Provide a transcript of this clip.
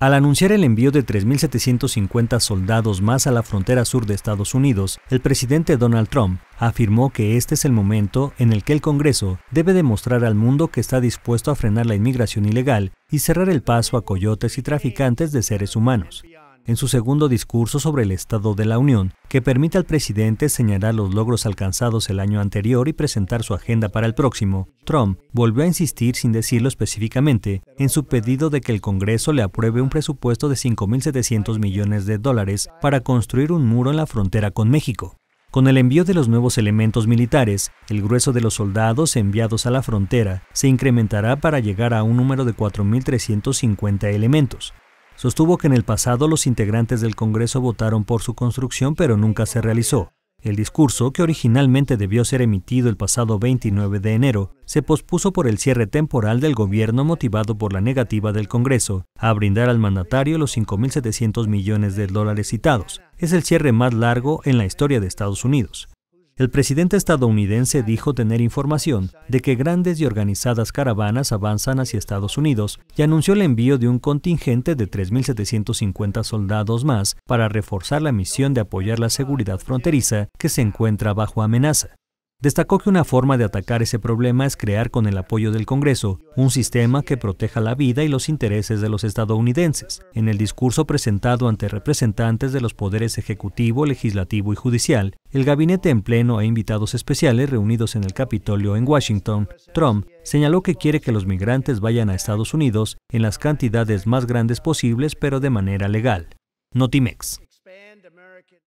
Al anunciar el envío de 3.750 soldados más a la frontera sur de Estados Unidos, el presidente Donald Trump afirmó que este es el momento en el que el Congreso debe demostrar al mundo que está dispuesto a frenar la inmigración ilegal y cerrar el paso a coyotes y traficantes de seres humanos en su segundo discurso sobre el Estado de la Unión, que permite al presidente señalar los logros alcanzados el año anterior y presentar su agenda para el próximo, Trump volvió a insistir sin decirlo específicamente en su pedido de que el Congreso le apruebe un presupuesto de 5.700 millones de dólares para construir un muro en la frontera con México. Con el envío de los nuevos elementos militares, el grueso de los soldados enviados a la frontera se incrementará para llegar a un número de 4.350 elementos, Sostuvo que en el pasado los integrantes del Congreso votaron por su construcción, pero nunca se realizó. El discurso, que originalmente debió ser emitido el pasado 29 de enero, se pospuso por el cierre temporal del gobierno motivado por la negativa del Congreso a brindar al mandatario los 5.700 millones de dólares citados. Es el cierre más largo en la historia de Estados Unidos. El presidente estadounidense dijo tener información de que grandes y organizadas caravanas avanzan hacia Estados Unidos y anunció el envío de un contingente de 3.750 soldados más para reforzar la misión de apoyar la seguridad fronteriza que se encuentra bajo amenaza. Destacó que una forma de atacar ese problema es crear con el apoyo del Congreso un sistema que proteja la vida y los intereses de los estadounidenses. En el discurso presentado ante representantes de los poderes ejecutivo, legislativo y judicial, el gabinete en pleno e invitados especiales reunidos en el Capitolio en Washington, Trump señaló que quiere que los migrantes vayan a Estados Unidos en las cantidades más grandes posibles pero de manera legal. Notimex.